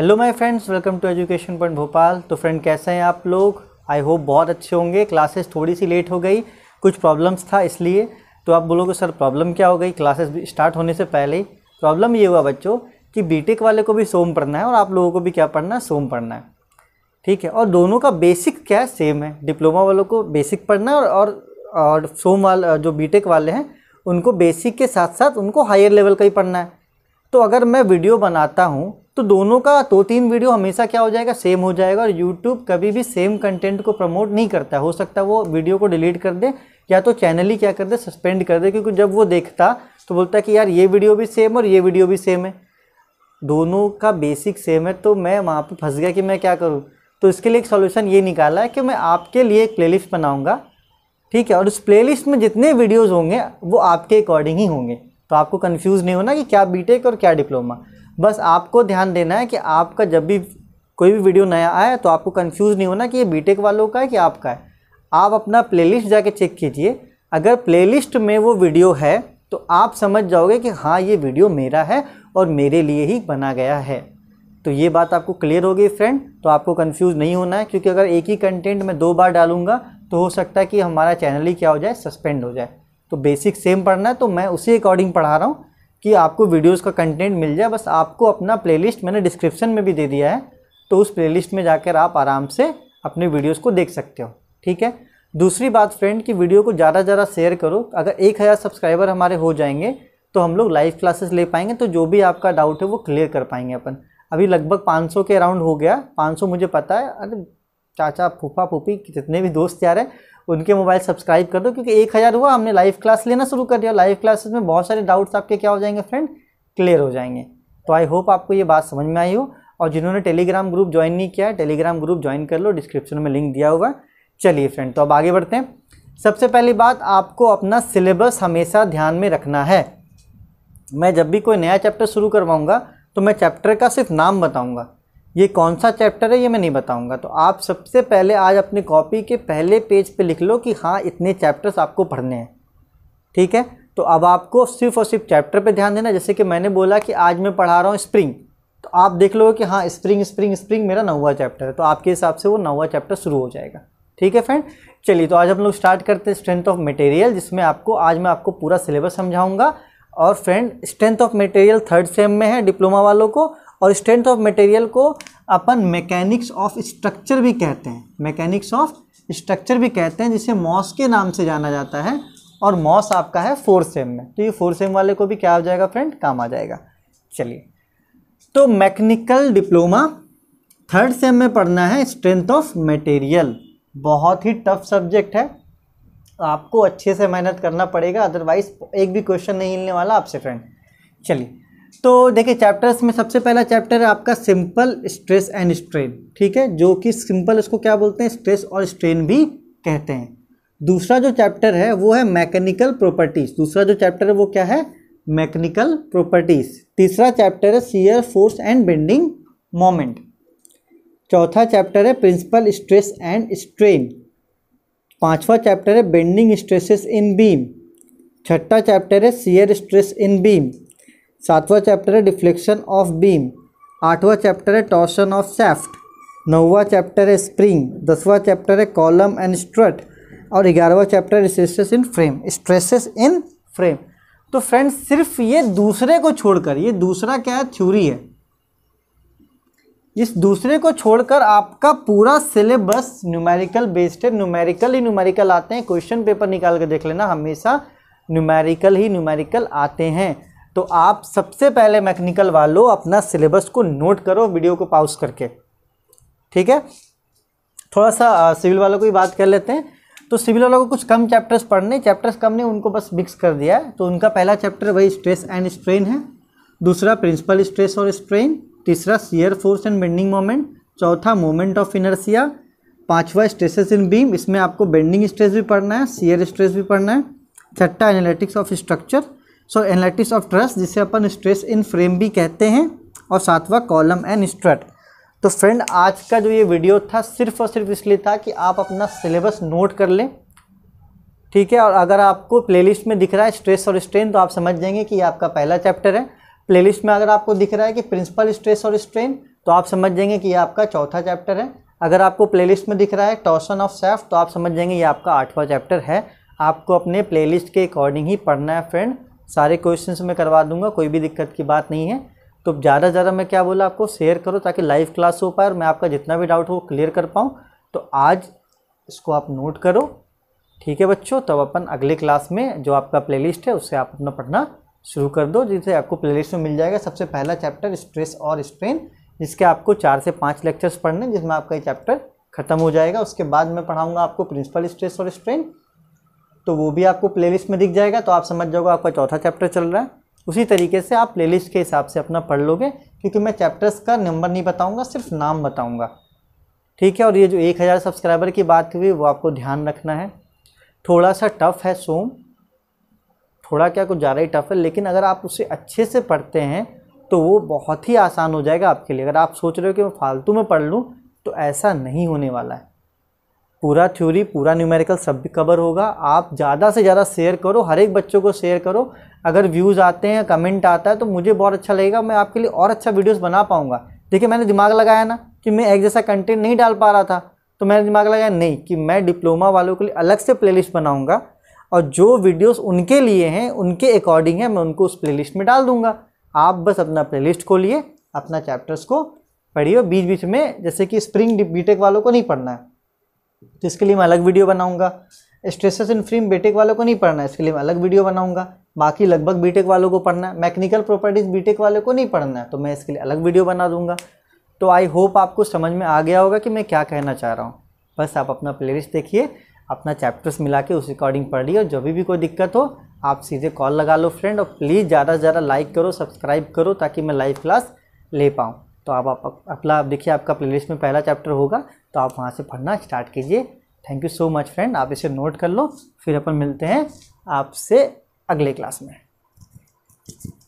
hello my friends welcome to education point Bhopal तो friend कैसे हैं आप लोग आई होप बहुत अच्छे होंगे क्लासेस थोड़ी सी लेट हो गई कुछ प्रॉब्लम्स था इसलिए तो आप बोलोगे सर प्रॉब्लम क्या हो गई क्लासेस स्टार्ट होने से पहले ही प्रॉब्लम ये हुआ बच्चों कि बीटेक वाले को भी सोम पढ़ना है और आप लोगों को भी क्या पढ़ना है सोम पढ़ना है ठीक है और दोनों का बेसिक क्या है सेम है डिप्लोमा वालों को बेसिक पढ़ना है और, और, सोम वाले जो बीटेक वाले हैं उनको बेसिक के साथ साथ उनको हायर लेवल का ही पढ़ना है तो अगर मैं वीडियो बनाता हूँ तो दोनों का दो तीन वीडियो हमेशा क्या हो जाएगा सेम हो जाएगा और यूट्यूब कभी भी सेम कंटेंट को प्रमोट नहीं करता हो सकता वो वीडियो को डिलीट कर दे या तो चैनल ही क्या कर दे सस्पेंड कर दे क्योंकि जब वो देखता तो बोलता कि यार ये वीडियो भी सेम और ये वीडियो भी सेम है दोनों का बेसिक सेम है तो मैं वहाँ पर फंस गया कि मैं क्या करूँ तो इसके लिए एक सोल्यूशन ये निकाला है कि मैं आपके लिए एक प्लेलिस्ट बनाऊँगा ठीक है और उस प्लेलिस्ट में जितने वीडियोज़ होंगे वो आपके अकॉर्डिंग ही होंगे तो आपको कन्फ्यूज़ नहीं होना कि क्या बीटेक और क्या डिप्लोमा बस आपको ध्यान देना है कि आपका जब भी कोई भी वीडियो नया आया तो आपको कन्फ्यूज़ नहीं होना कि ये बीटेक वालों का है कि आपका है आप अपना प्लेलिस्ट जाके चेक कीजिए अगर प्लेलिस्ट में वो वीडियो है तो आप समझ जाओगे कि हाँ ये वीडियो मेरा है और मेरे लिए ही बना गया है तो ये बात आपको क्लियर हो गई फ्रेंड तो आपको कंफ्यूज नहीं होना है क्योंकि अगर एक ही कंटेंट मैं दो बार डालूंगा तो हो सकता है कि हमारा चैनल ही क्या हो जाए सस्पेंड हो जाए तो बेसिक सेम पढ़ना है तो मैं उसी अकॉर्डिंग पढ़ा रहा हूँ कि आपको वीडियोस का कंटेंट मिल जाए बस आपको अपना प्लेलिस्ट मैंने डिस्क्रिप्शन में भी दे दिया है तो उस प्लेलिस्ट में जाकर आप आराम से अपने वीडियोस को देख सकते हो ठीक है दूसरी बात फ्रेंड कि वीडियो को ज़्यादा ज़्यादा शेयर करो अगर एक हज़ार सब्सक्राइबर हमारे हो जाएंगे तो हम लोग लाइव क्लासेस ले पाएंगे तो जो भी आपका डाउट है वो क्लियर कर पाएंगे अपन अभी लगभग पाँच के अराउंड हो गया पाँच मुझे पता है अरे चाचा फूफा फूफी जितने भी दोस्त यार हैं उनके मोबाइल सब्सक्राइब कर दो क्योंकि एक हज़ार हुआ हमने लाइव क्लास लेना शुरू कर दिया लाइव क्लासेस में बहुत सारे डाउट्स आपके क्या हो जाएंगे फ्रेंड क्लियर हो जाएंगे तो आई होप आपको ये बात समझ में आई हो और जिन्होंने टेलीग्राम ग्रुप ज्वाइन नहीं किया टेलीग्राम ग्रुप ज्वाइन कर लो डिस्क्रिप्शन में लिंक दिया हुआ चलिए फ्रेंड तो अब आगे बढ़ते हैं सबसे पहली बात आपको अपना सिलेबस हमेशा ध्यान में रखना है मैं जब भी कोई नया चैप्टर शुरू करवाऊँगा तो मैं चैप्टर का सिर्फ नाम बताऊँगा ये कौन सा चैप्टर है ये मैं नहीं बताऊंगा तो आप सबसे पहले आज अपनी कॉपी के पहले पेज पे लिख लो कि हाँ इतने चैप्टर्स आपको पढ़ने हैं ठीक है तो अब आपको सिर्फ और सिर्फ चैप्टर पे ध्यान देना जैसे कि मैंने बोला कि आज मैं पढ़ा रहा हूँ स्प्रिंग तो आप देख लो कि हाँ स्प्रिंग स्प्रिंग स्प्रिंग मेरा नौवा चैप्टर है तो आपके हिसाब से वो नौवा चैप्टर शुरू हो जाएगा ठीक है फ्रेंड चलिए तो आज हम लोग स्टार्ट करते हैं स्ट्रेंथ ऑफ मटेरियल जिसमें आपको आज मैं आपको पूरा सिलेबस समझाऊंगा और friend strength of material third sem में है डिप्लोमा वालों को और स्ट्रेंथ ऑफ मटेरियल को अपन मैकेनिक्स ऑफ स्ट्रक्चर भी कहते हैं मैकेनिक्स ऑफ स्ट्रक्चर भी कहते हैं जिसे मॉस के नाम से जाना जाता है और मॉस आपका है फोर सेम में तो ये फोर सेम वाले को भी क्या हो जाएगा फ्रेंड काम आ जाएगा चलिए तो मैकेनिकल डिप्लोमा थर्ड सेम में पढ़ना है स्ट्रेंथ ऑफ मटेरियल बहुत ही टफ सब्जेक्ट है तो आपको अच्छे से मेहनत करना पड़ेगा अदरवाइज एक भी क्वेश्चन नहीं हिलने वाला आपसे फ्रेंड चलिए तो देखिए चैप्टर्स में सबसे पहला चैप्टर है आपका सिंपल स्ट्रेस एंड स्ट्रेन ठीक है जो कि सिंपल इसको क्या बोलते हैं स्ट्रेस और स्ट्रेन भी कहते हैं दूसरा जो चैप्टर है वो है मैकेनिकल प्रॉपर्टीज़ दूसरा जो चैप्टर है वो क्या है मैकेनिकल प्रॉपर्टीज़ तीसरा चैप्टर है shear force and bending moment चौथा चैप्टर है प्रिंसिपल स्ट्रेस एंड स्ट्रेन पांचवा चैप्टर है बेंडिंग स्ट्रेसेस इन बीम छठा चैप्टर है सीयर स्ट्रेस इन बीम सातवां चैप्टर है डिफ्लेक्शन ऑफ बीम आठवां चैप्टर है टॉर्शन ऑफ सेफ्ट नौवा चैप्टर है स्प्रिंग दसवां चैप्टर है कॉलम एंड स्ट्रट और ग्यारहवा chapter stresses in frame stresses in frame तो फ्रेंड्स सिर्फ ये दूसरे को छोड़कर ये दूसरा क्या है थ्योरी है इस दूसरे को छोड़कर आपका पूरा सिलेबस न्यूमेरिकल बेस्ड है न्यूमेरिकल ही न्यूमेरिकल आते हैं क्वेश्चन पेपर निकाल कर देख लेना हमेशा न्यूमेरिकल ही न्यूमेरिकल आते हैं तो आप सबसे पहले मैकेनिकल वालों अपना सिलेबस को नोट करो वीडियो को पॉज करके ठीक है थोड़ा सा सिविल वालों को ही बात कर लेते हैं तो सिविल वालों को कुछ कम चैप्टर्स पढ़ने चैप्टर्स कम नहीं उनको बस मिक्स कर दिया है तो उनका पहला चैप्टर वही स्ट्रेस एंड स्ट्रेन है दूसरा प्रिंसिपल स्ट्रेस और स्ट्रेन तीसरा shear force and bending moment चौथा मोमेंट ऑफ इनर्सिया पांचवा स्ट्रेसेस इन बीम इसमें आपको बेंडिंग स्ट्रेस भी पढ़ना है सीयर स्ट्रेस भी पढ़ना है छठा analytics of structure so analytics of truss जिसे अपन स्ट्रेस इन फ्रेम भी कहते हैं और सातवा कॉलम एंड स्ट्रट तो फ्रेंड आज का जो ये वीडियो था सिर्फ और सिर्फ इसलिए था कि आप अपना सिलेबस नोट कर लें ठीक है और अगर आपको प्लेलिस्ट में दिख रहा है स्ट्रेस और स्ट्रेन तो आप समझ जाएंगे कि ये आपका पहला चैप्टर है प्लेलिस्ट में अगर आपको दिख रहा है कि प्रिंसिपल स्ट्रेस और स्ट्रेन तो आप समझ जाएंगे कि ये आपका चौथा चैप्टर है अगर आपको प्लेलिस्ट में दिख रहा है टॉसन ऑफ सेफ तो आप समझ जाएंगे ये आपका आठवां चैप्टर है आपको अपने प्लेलिस्ट के अकॉर्डिंग ही पढ़ना है फ्रेंड सारे क्वेश्चन मैं करवा दूंगा कोई भी दिक्कत की बात नहीं है तो ज़्यादा से ज़्यादा मैं क्या बोला आपको शेयर करो ताकि लाइव क्लास हो पाए और मैं आपका जितना भी डाउट हो क्लियर कर पाऊँ तो आज इसको आप नोट करो ठीक है बच्चों तब अपन अगले क्लास में जो आपका प्लेलिस्ट है उससे आप अपना पढ़ना शुरू कर दो जिसे आपको प्लेलिस्ट में मिल जाएगा सबसे पहला चैप्टर स्ट्रेस और स्ट्रेन जिसके आपको चार से पाँच लेक्चर्स पढ़ने जिसमें आपका ये चैप्टर ख़त्म हो जाएगा उसके बाद मैं पढ़ाऊंगा आपको प्रिंसिपल स्ट्रेस और स्ट्रेन तो वो भी आपको प्लेलिस्ट में दिख जाएगा तो आप समझ जाओगे आपका चौथा चैप्टर चल रहा है उसी तरीके से आप प्लेलिस्ट के हिसाब से अपना पढ़ लोगे क्योंकि मैं चैप्टर्स का नंबर नहीं बताऊँगा सिर्फ नाम बताऊँगा ठीक है और ये जो एक हज़ार सब्सक्राइबर की बात हुई वो आपको ध्यान रखना है थोड़ा सा टफ है सोम थोड़ा क्या कुछ ज़्यादा ही टफ है लेकिन अगर आप उसे अच्छे से पढ़ते हैं तो वो बहुत ही आसान हो जाएगा आपके लिए अगर आप सोच रहे हो कि मैं फालतू में पढ़ लूँ तो ऐसा नहीं होने वाला है पूरा थ्योरी पूरा न्यूमेरिकल सब भी कवर होगा आप ज़्यादा से ज़्यादा शेयर करो हर एक बच्चों को शेयर करो अगर व्यूज़ आते हैं कमेंट आता है तो मुझे बहुत अच्छा लगेगा मैं आपके लिए और अच्छा वीडियोस बना पाऊँगा देखिए मैंने दिमाग लगाया ना कि मैं एक जैसा कंटेंट नहीं डाल पा रहा था तो मैंने दिमाग लगाया नहीं कि मैं डिप्लोमा वालों के लिए अलग से प्लेलिस्ट बनाऊँगा और जो वीडियोस उनके लिए हैं उनके अकॉर्डिंग है मैं उनको उस प्लेलिस्ट में डाल दूंगा आप बस अपना प्लेलिस्ट खोलिए अपना चैप्टर्स को पढ़िए और बीच बीच में जैसे कि स्प्रिंग बीटेक वालों को नहीं पढ़ना है तो इसके लिए मैं अलग वीडियो बनाऊंगा स्ट्रेसेस इन फ्रीम बीटेक वालों को नहीं पढ़ना है इसके लिए मैं अलग वीडियो बनाऊंगा बाकी लगभग बीटेक वालों को पढ़ना है मैकेनिकल प्रॉपर्टीज़ बीटेक वालों को नहीं पढ़ना है तो मैं इसके लिए अलग वीडियो बना दूंगा तो आई होप आपको समझ में आ गया होगा कि मैं क्या कहना चाह रहा हूँ बस आप अपना प्लेलिस्ट देखिए अपना चैप्टर्स मिला के उस अकॉर्डिंग पढ़ लिया जब भी कोई दिक्कत हो आप सीधे कॉल लगा लो फ्रेंड और प्लीज़ ज़्यादा से ज़्यादा लाइक करो सब्सक्राइब करो ताकि मैं लाइव क्लास ले पाऊँ तो आप अपना आप देखिए आपका प्ले में पहला चैप्टर होगा तो आप वहाँ से पढ़ना स्टार्ट कीजिए thank you so much friend आप इसे नोट कर लो फिर अपन मिलते हैं आपसे अगले क्लास में